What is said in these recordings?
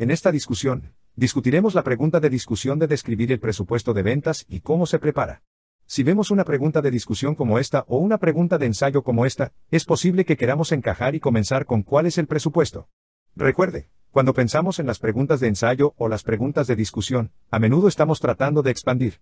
En esta discusión, discutiremos la pregunta de discusión de describir el presupuesto de ventas y cómo se prepara. Si vemos una pregunta de discusión como esta o una pregunta de ensayo como esta, es posible que queramos encajar y comenzar con cuál es el presupuesto. Recuerde, cuando pensamos en las preguntas de ensayo o las preguntas de discusión, a menudo estamos tratando de expandir.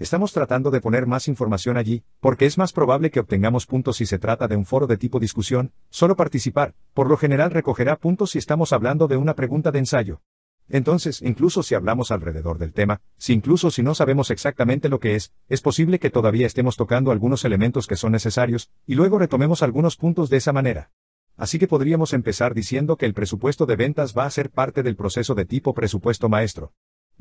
Estamos tratando de poner más información allí, porque es más probable que obtengamos puntos si se trata de un foro de tipo discusión, solo participar, por lo general recogerá puntos si estamos hablando de una pregunta de ensayo. Entonces, incluso si hablamos alrededor del tema, si incluso si no sabemos exactamente lo que es, es posible que todavía estemos tocando algunos elementos que son necesarios, y luego retomemos algunos puntos de esa manera. Así que podríamos empezar diciendo que el presupuesto de ventas va a ser parte del proceso de tipo presupuesto maestro.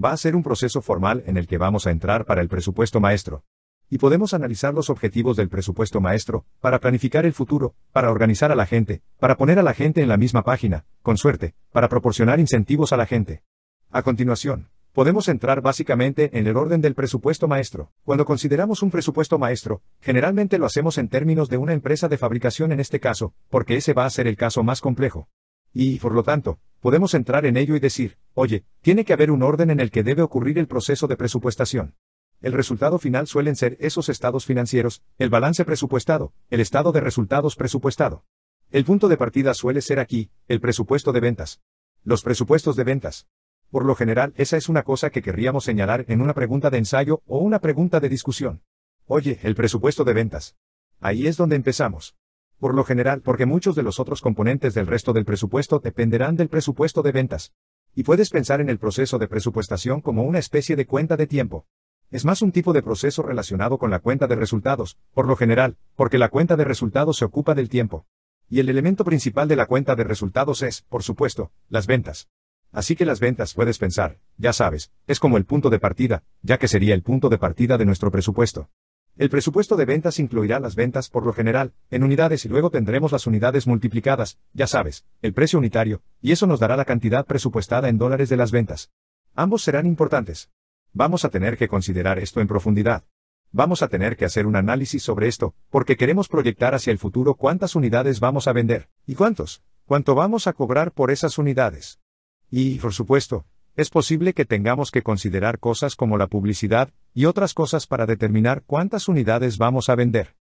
Va a ser un proceso formal en el que vamos a entrar para el presupuesto maestro. Y podemos analizar los objetivos del presupuesto maestro, para planificar el futuro, para organizar a la gente, para poner a la gente en la misma página, con suerte, para proporcionar incentivos a la gente. A continuación, podemos entrar básicamente en el orden del presupuesto maestro. Cuando consideramos un presupuesto maestro, generalmente lo hacemos en términos de una empresa de fabricación en este caso, porque ese va a ser el caso más complejo. Y, por lo tanto, podemos entrar en ello y decir, Oye, tiene que haber un orden en el que debe ocurrir el proceso de presupuestación. El resultado final suelen ser esos estados financieros, el balance presupuestado, el estado de resultados presupuestado. El punto de partida suele ser aquí, el presupuesto de ventas. Los presupuestos de ventas. Por lo general, esa es una cosa que querríamos señalar en una pregunta de ensayo o una pregunta de discusión. Oye, el presupuesto de ventas. Ahí es donde empezamos. Por lo general, porque muchos de los otros componentes del resto del presupuesto dependerán del presupuesto de ventas y puedes pensar en el proceso de presupuestación como una especie de cuenta de tiempo. Es más un tipo de proceso relacionado con la cuenta de resultados, por lo general, porque la cuenta de resultados se ocupa del tiempo. Y el elemento principal de la cuenta de resultados es, por supuesto, las ventas. Así que las ventas, puedes pensar, ya sabes, es como el punto de partida, ya que sería el punto de partida de nuestro presupuesto. El presupuesto de ventas incluirá las ventas por lo general, en unidades y luego tendremos las unidades multiplicadas, ya sabes, el precio unitario, y eso nos dará la cantidad presupuestada en dólares de las ventas. Ambos serán importantes. Vamos a tener que considerar esto en profundidad. Vamos a tener que hacer un análisis sobre esto, porque queremos proyectar hacia el futuro cuántas unidades vamos a vender, y cuántos, cuánto vamos a cobrar por esas unidades. Y, por supuesto, es posible que tengamos que considerar cosas como la publicidad y otras cosas para determinar cuántas unidades vamos a vender.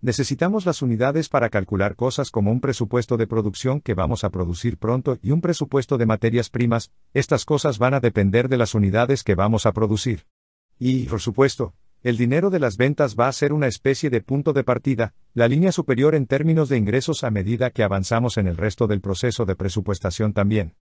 Necesitamos las unidades para calcular cosas como un presupuesto de producción que vamos a producir pronto y un presupuesto de materias primas, estas cosas van a depender de las unidades que vamos a producir. Y, por supuesto, el dinero de las ventas va a ser una especie de punto de partida, la línea superior en términos de ingresos a medida que avanzamos en el resto del proceso de presupuestación también.